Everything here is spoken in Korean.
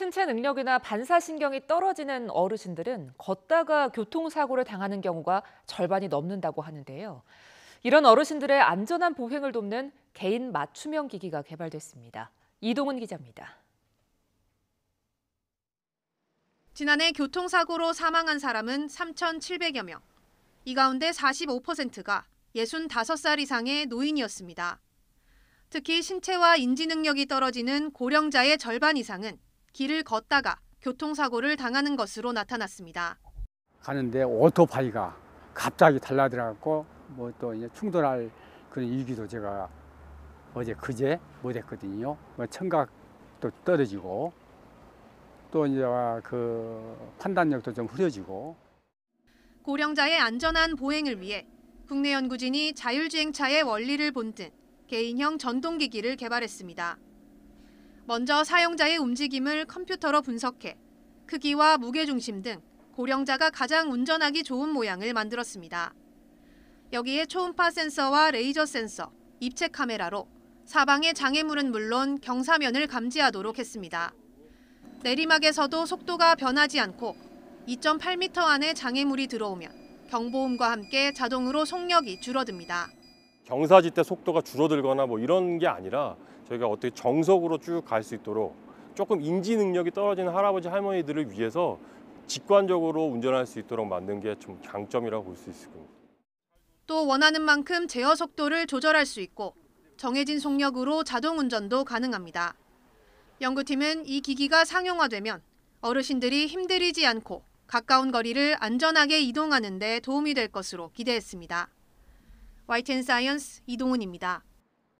신체 능력이나 반사신경이 떨어지는 어르신들은 걷다가 교통사고를 당하는 경우가 절반이 넘는다고 하는데요. 이런 어르신들의 안전한 보행을 돕는 개인 맞춤형 기기가 개발됐습니다. 이동은 기자입니다. 지난해 교통사고로 사망한 사람은 3,700여 명. 이 가운데 45%가 65살 이상의 노인이었습니다. 특히 신체와 인지 능력이 떨어지는 고령자의 절반 이상은 길을 걷다가 교통사고를 당하는 것으로 나타났습니다. 가는데 오토바이가 갑자기 달라들어갖고 뭐또 충돌할 그런 위기도 제가 어제 그제 못했거든요. 뭐 청각도 떨어지고 또 이제 그 판단력도 좀 흐려지고. 고령자의 안전한 보행을 위해 국내 연구진이 자율주행차의 원리를 본듯 개인형 전동기기를 개발했습니다. 먼저 사용자의 움직임을 컴퓨터로 분석해 크기와 무게중심 등 고령자가 가장 운전하기 좋은 모양을 만들었습니다. 여기에 초음파 센서와 레이저 센서, 입체 카메라로 사방의 장애물은 물론 경사면을 감지하도록 했습니다. 내리막에서도 속도가 변하지 않고 2.8m 안에 장애물이 들어오면 경보음과 함께 자동으로 속력이 줄어듭니다. 경사지 때 속도가 줄어들거나 뭐 이런 게 아니라 저희가 어떻게 정석으로 쭉 갈 수 있도록 조금 인지 능력이 떨어진 할아버지 할머니들을 위해서 직관적으로 운전할 수 있도록 만든 게좀 장점이라고 볼 수 있을 겁니다. 또 원하는 만큼 제어 속도를 조절할 수 있고 정해진 속력으로 자동 운전도 가능합니다. 연구팀은 이 기기가 상용화되면 어르신들이 힘들이지 않고 가까운 거리를 안전하게 이동하는 데 도움이 될 것으로 기대했습니다. YTN 사이언스 이동훈입니다.